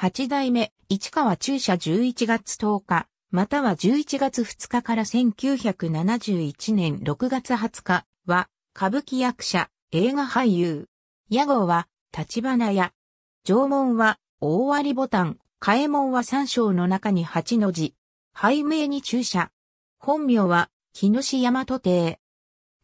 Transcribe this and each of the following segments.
八代目、市川中車11月10日、または11月2日から1971年6月20日は、歌舞伎役者、映画俳優。屋号は、立花屋。縄文は、大割ボタン、替え門は三章の中に八の字。背名に注射。本名は、木市山都邸。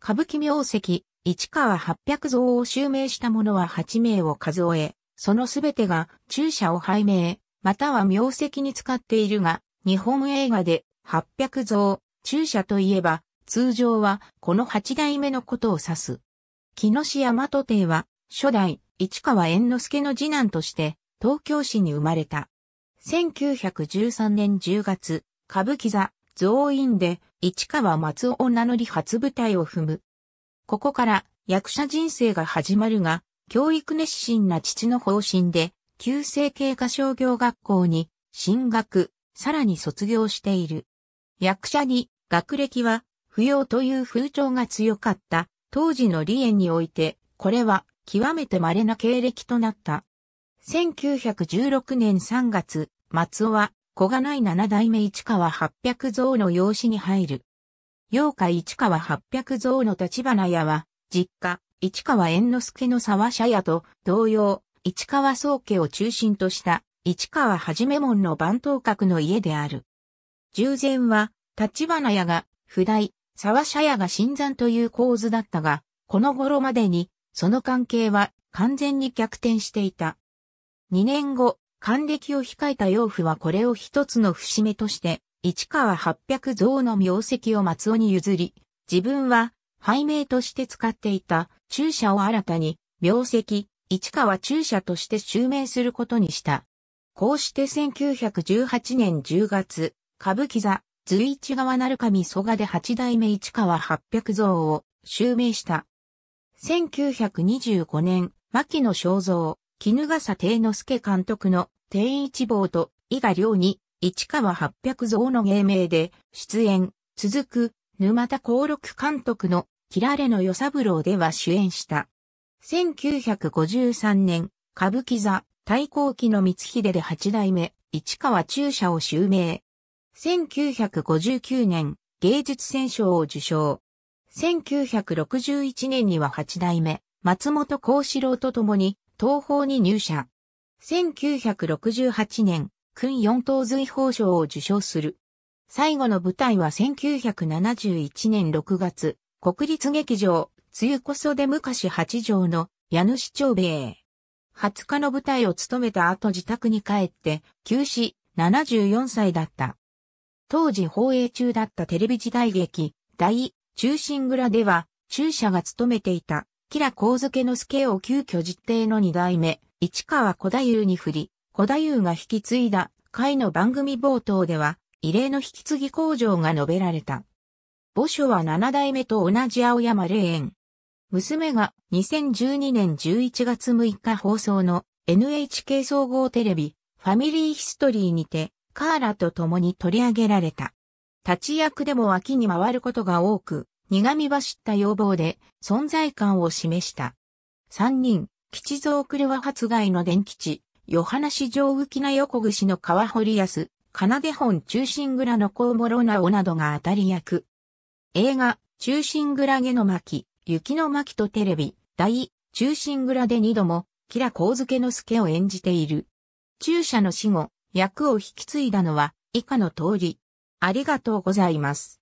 歌舞伎名跡、市川八百像を襲名した者は八名を数え、そのすべてが中車を拝命、または名跡に使っているが、日本映画で800像、中車といえば、通常はこの8代目のことを指す。木下山和帝は、初代、市川猿之助の次男として、東京市に生まれた。1913年10月、歌舞伎座、増院で、市川松尾を名乗り初舞台を踏む。ここから、役者人生が始まるが、教育熱心な父の方針で、旧世経過商業学校に進学、さらに卒業している。役者に学歴は不要という風潮が強かった当時の理園において、これは極めて稀な経歴となった。1916年3月、松尾は小金井七代目市川八百蔵の養子に入る。八日市川八百蔵の立花屋は、実家、市川猿之助の沢社屋と同様、市川宗家を中心とした市川はじめ門の番頭閣の家である。従前は、立花屋が、普代、沢社屋が新山という構図だったが、この頃までに、その関係は完全に逆転していた。2年後、還暦を控えた養父はこれを一つの節目として、市川八百蔵の名跡を松尾に譲り、自分は拝名として使っていた中車を新たに、名跡、市川中車として襲名することにした。こうして1918年10月、歌舞伎座、随一川鳴神蘇我で八代目市川八百像を襲名した。1925年、牧野正造、絹笠定之助監督の定一坊と伊賀良に市川八百像の芸名で出演、続く沼田幸六監督のキラレの与三郎では主演した。1953年、歌舞伎座、太鼓記の光秀で八代目、市川中車を襲名。1959年、芸術選賞を受賞。1961年には八代目、松本幸四郎と共に、東宝に入社。1968年、訓四等随宝賞を受賞する。最後の舞台は1971年6月、国立劇場、梅雨こそで昔八条の家主長兵衛。20日の舞台を務めた後自宅に帰って、急死、74歳だった。当時放映中だったテレビ時代劇、大、中心蔵では、中社が務めていた、吉良幸助の助を急遽実定の二代目、市川小太夫に振り、小太夫が引き継いだ、会の番組冒頭では、異例の引き継ぎ工場が述べられた。墓所は七代目と同じ青山霊園。娘が2012年11月6日放送の NHK 総合テレビファミリーヒストリーにてカーラと共に取り上げられた。立ち役でも脇に回ることが多く、苦み走った要望で存在感を示した。三人、吉蔵クレワ発外の伝吉、ヨハナ市上浮きな横串の川堀安、奏本中心蔵の小諸なおなどが当たり役。映画、中心蔵毛の巻、雪の巻とテレビ、大、中心蔵で二度も、キラ光介の助を演じている。中社の死後、役を引き継いだのは、以下の通り。ありがとうございます。